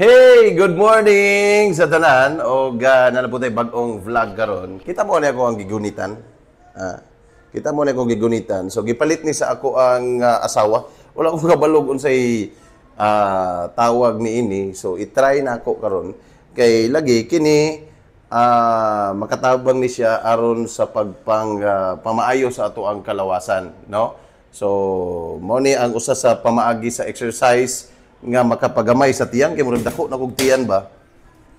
Hey! Good morning sa tanan. O uh, nalaputay bagong vlog karon. Kita mo na ako ang gigunitan. Ah, kita mo na ako gigunitan. So, gipalit ni sa ako ang uh, asawa. Wala akong kabalog unsay uh, tawag ni ini. So, itry na ako karon. Kay lagi kini uh, makatabang ni siya aron sa pagpang uh, pamaayo sa ato ang kalawasan, no? So, mo ni ang usa sa pamaagi sa exercise nga makapagamay sa tiyang kay murag dako na kog tiyan ba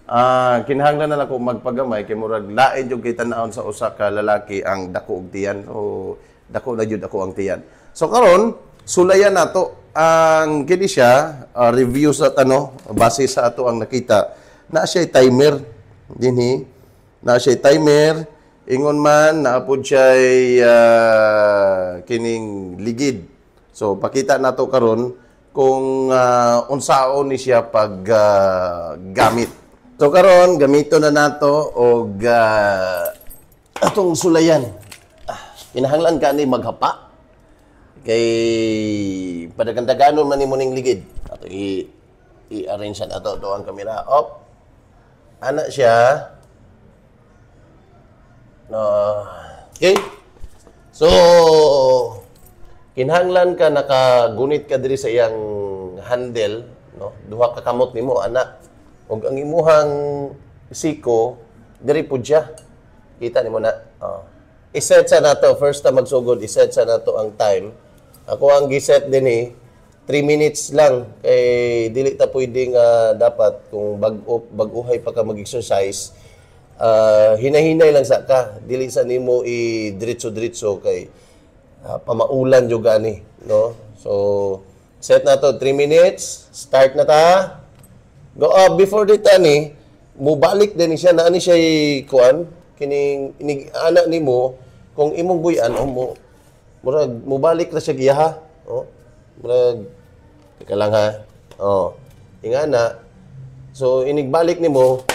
ah kinahanglan na ako magpagamay kay murag lain jud kay tan-aon sa usa ka lalaki ang dako og tiyan o dako na jud ako ang tiyan so karon sulayan nato ang kini siya uh, review sa tano base sa ato ang nakita na siya timer dinhi na siya timer ingon man naapod siya uh, ah, kining ligid so pakita nato karon kung uh, unsaon ni siya pag uh, gamit. So karon gamito na nato og uh, atong sulayan. Ah, Pinahanglan ka ni maghapa kay padagandaganon man ni ning ligid. Ato i i-arrange sa ato to ang kamera up. Ana siya. No. Okay. So, kinahanglan ka nakagunit ka diri sa iyang handle no duha ka kamot nimo anak ug ang imuhang siko diri pud siya kita nimo na oh. iset sa nato first ta magsugod iset sa nato ang time ako ang giset dinhi eh, 3 minutes lang kay dili ta pwedeng uh, dapat kung bag-o bag-uhay pa ka mag-exercise uh, hinahinay lang sa ka dili sa nimo i diretso-diretso kay uh, pamaulan yung gani. No? So, set na to 3 minutes. Start na ta. Go up. Ah, before dito ani, mubalik din siya na ani siya kuan kining inig anak nimo kung imong buyan o oh, mo murag mubalik ra siya giya ha. o murag teka lang ha o oh, ingana so inigbalik nimo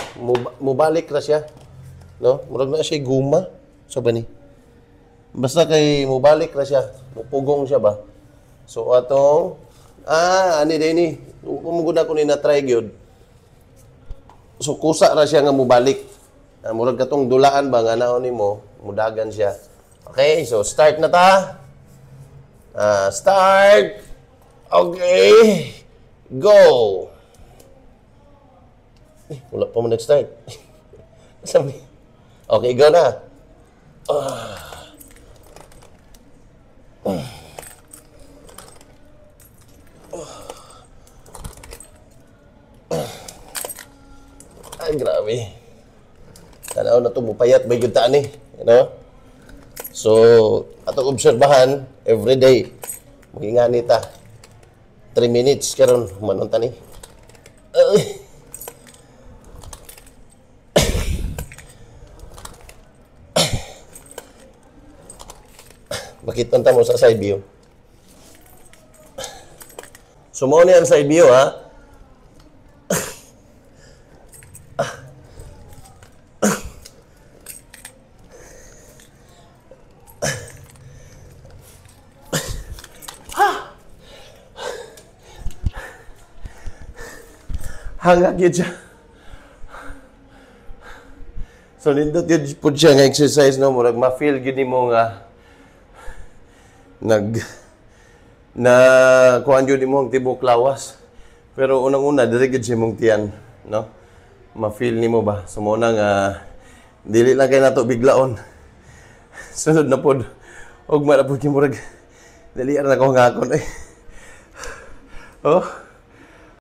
mubalik ra siya no murag na siya guma so ba ni Basta kay mubalik na siya. Mupugong siya ba? So atong ah ani day ni kumugod ako ni na try gyud. So kusa ra siya nga mubalik. Ah, murag katong dulaan ba nga naon nimo, mudagan siya. Okay, so start na ta. Ah, start. Okay. Go. Eh, wala pa mo nag-start. okay, go na. Ah. grabe. Tanaw na to, mupayat ba yung ni, you know? So, atong obserbahan, every day, maginga nita. 3 minutes karon manon tani. Uh, Bakit tanta mo sa side view? Sumoni ang side view ha. hanggang yun siya. So, nindot yun po siya nga exercise no, murag ma-feel yun mo nga nag na kuhan yun mo ang tibok lawas. Pero unang-una, dirigid siya mong tiyan, no? Ma-feel ni mo ba? So, muna nga, dili lang kayo nato biglaon. Sunod na pod, ugma na pod yung murag, dali na ko nga ako eh. Oh,